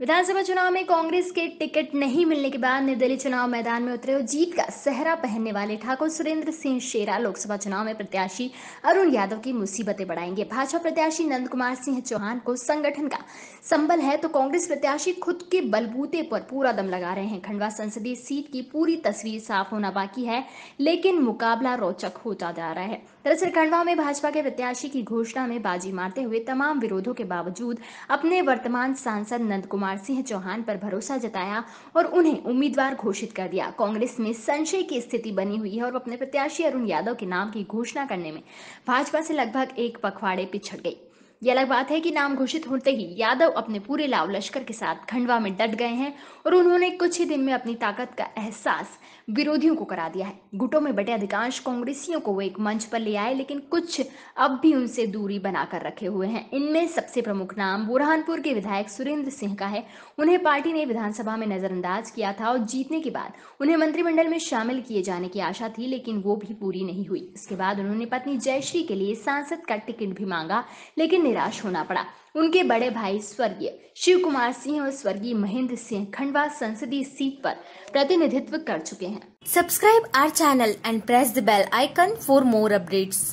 विधानसभा चुनाव में कांग्रेस के टिकट नहीं मिलने के बाद निर्दलीय चुनाव मैदान में उतरे और जीत का सहरा पहनने वाले ठाकुर सुरेंद्र सिंह शेरा लोकसभा चुनाव में प्रत्याशी अरुण यादव की मुसीबतें बढ़ाएंगे भाजपा प्रत्याशी नंद कुमार सिंह चौहान को संगठन का संबल है तो कांग्रेस प्रत्याशी खुद के बलबूते पर पूरा दम लगा रहे हैं खंडवा संसदीय सीट की पूरी तस्वीर साफ होना बाकी है लेकिन मुकाबला रोचक होता जा रहा है दरअसल खंडवा में भाजपा के प्रत्याशी की घोषणा में बाजी मारते हुए तमाम विरोधों के बावजूद अपने वर्तमान सांसद नंद कुमार शिवराज सिंह चौहान पर भरोसा जताया और उन्हें उम्मीदवार घोषित कर दिया कांग्रेस में संशय की स्थिति बनी हुई है और अपने प्रत्याशी अरुण यादव के नाम की घोषणा करने में भाजपा से लगभग एक पखवाड़े पिछड़ गई ये अलग बात है कि नाम घोषित होते ही यादव अपने पूरे लाव लश्कर के साथ खंडवा में डट गए हैं और उन्होंने कुछ ही दिन में अपनी ताकत का एहसास विरोधियों को करा दिया है गुटों में बटे अधिकांश कांग्रेसियों को वो एक मंच पर ले आए लेकिन कुछ अब भी उनसे दूरी बनाकर रखे हुए हैं इनमें सबसे प्रमुख नाम बुरहानपुर के विधायक सुरेंद्र सिंह का है उन्हें पार्टी ने विधानसभा में नजरअंदाज किया था और जीतने के बाद उन्हें मंत्रिमंडल में शामिल किए जाने की आशा थी लेकिन वो भी पूरी नहीं हुई इसके बाद उन्होंने पत्नी जयश्री के लिए सांसद का टिकट भी मांगा लेकिन निराश होना पड़ा उनके बड़े भाई स्वर्गीय शिव कुमार सिंह और स्वर्गीय महेंद्र सिंह खंडवा संसदीय सीट पर प्रतिनिधित्व कर चुके हैं subscribe our channel and press the bell icon for more updates